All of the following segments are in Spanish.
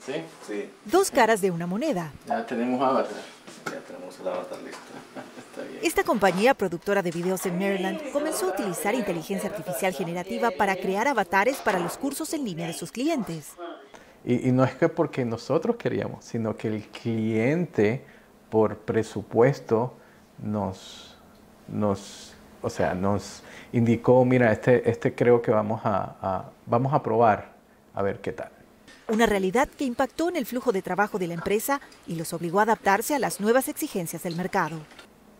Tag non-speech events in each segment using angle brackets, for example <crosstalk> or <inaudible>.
¿Sí? Sí. Dos caras de una moneda. Ya tenemos avatar. Ya tenemos el avatar listo. <laughs> Esta compañía productora de videos en Maryland comenzó a utilizar inteligencia artificial generativa para crear avatares para los cursos en línea de sus clientes. Y, no es que porque nosotros queríamos, sino que el cliente, por presupuesto, nos, nos o sea, nos indicó, mira, este, este creo que vamos a, a, vamos a probar a ver qué tal una realidad que impactó en el flujo de trabajo de la empresa y los obligó a adaptarse a las nuevas exigencias del mercado.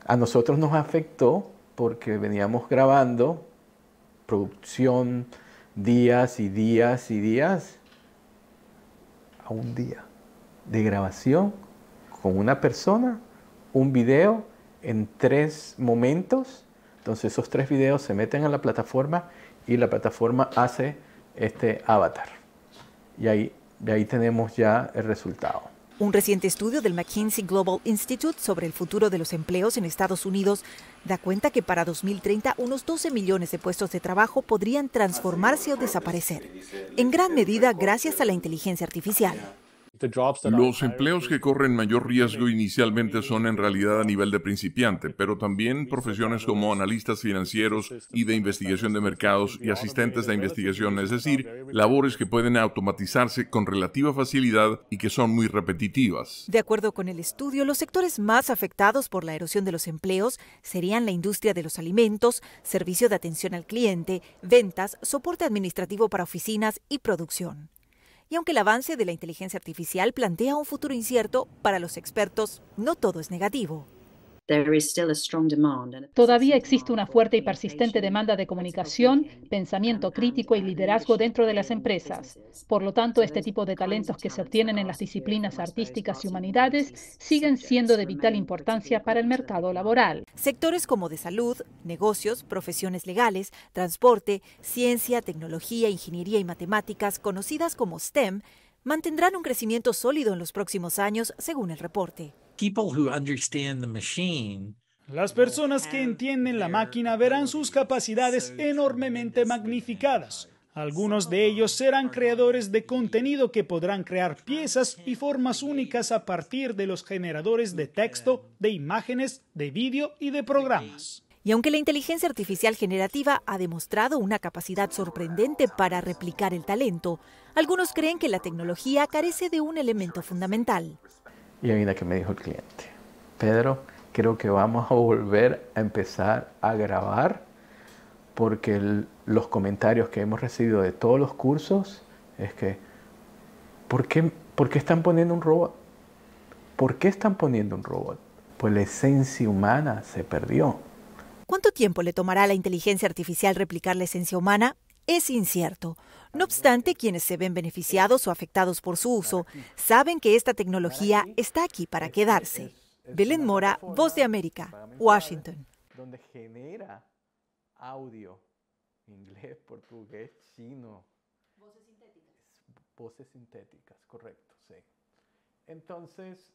A nosotros nos afectó porque veníamos grabando producción días y días y días a un día de grabación con una persona, un video en tres momentos. Entonces esos tres videos se meten a la plataforma y la plataforma hace este avatar. Y ahí de ahí tenemos ya el resultado. Un reciente estudio del McKinsey Global Institute sobre el futuro de los empleos en Estados Unidos da cuenta que para 2030 unos 12 millones de puestos de trabajo podrían transformarse o desaparecer, en gran medida gracias a la inteligencia artificial. Los empleos que corren mayor riesgo inicialmente son en realidad a nivel de principiante, pero también profesiones como analistas financieros y de investigación de mercados y asistentes de investigación, es decir, labores que pueden automatizarse con relativa facilidad y que son muy repetitivas. De acuerdo con el estudio, los sectores más afectados por la erosión de los empleos serían la industria de los alimentos, servicio de atención al cliente, ventas, soporte administrativo para oficinas y producción. Y aunque el avance de la inteligencia artificial plantea un futuro incierto, para los expertos no todo es negativo. Todavía existe una fuerte y persistente demanda de comunicación, pensamiento um, crítico y liderazgo dentro de las empresas. Por lo tanto, este tipo de talentos que se obtienen en las disciplinas artísticas y humanidades siguen siendo de vital importancia para el mercado laboral. Sectores como de salud, negocios, profesiones legales, transporte, ciencia, tecnología, ingeniería y matemáticas, conocidas como STEM, mantendrán un crecimiento sólido en los próximos años, según el reporte las personas que entienden la máquina verán sus capacidades enormemente magnificadas. Algunos de ellos serán creadores de contenido que podrán crear piezas y formas únicas a partir de los generadores de texto, de imágenes, de vídeo y de programas. Y aunque la inteligencia artificial generativa ha demostrado una capacidad sorprendente para replicar el talento, algunos creen que la tecnología carece de un elemento fundamental, y ahí la que me dijo el cliente, Pedro, creo que vamos a volver a empezar a grabar porque los comentarios que hemos recibido de todos los cursos es que, ¿por qué, ¿por qué están poniendo un robot? ¿Por qué están poniendo un robot? Pues la esencia humana se perdió. ¿Cuánto tiempo le tomará a la inteligencia artificial replicar la esencia humana? es incierto. No obstante, quienes se ven beneficiados o afectados por su uso saben que esta tecnología está aquí para este quedarse. Belén Mora, Voz de América, Washington. Donde genera audio, inglés, <laughs> portugués, Voces sintéticas. Voces sintéticas, correcto, sí. Entonces,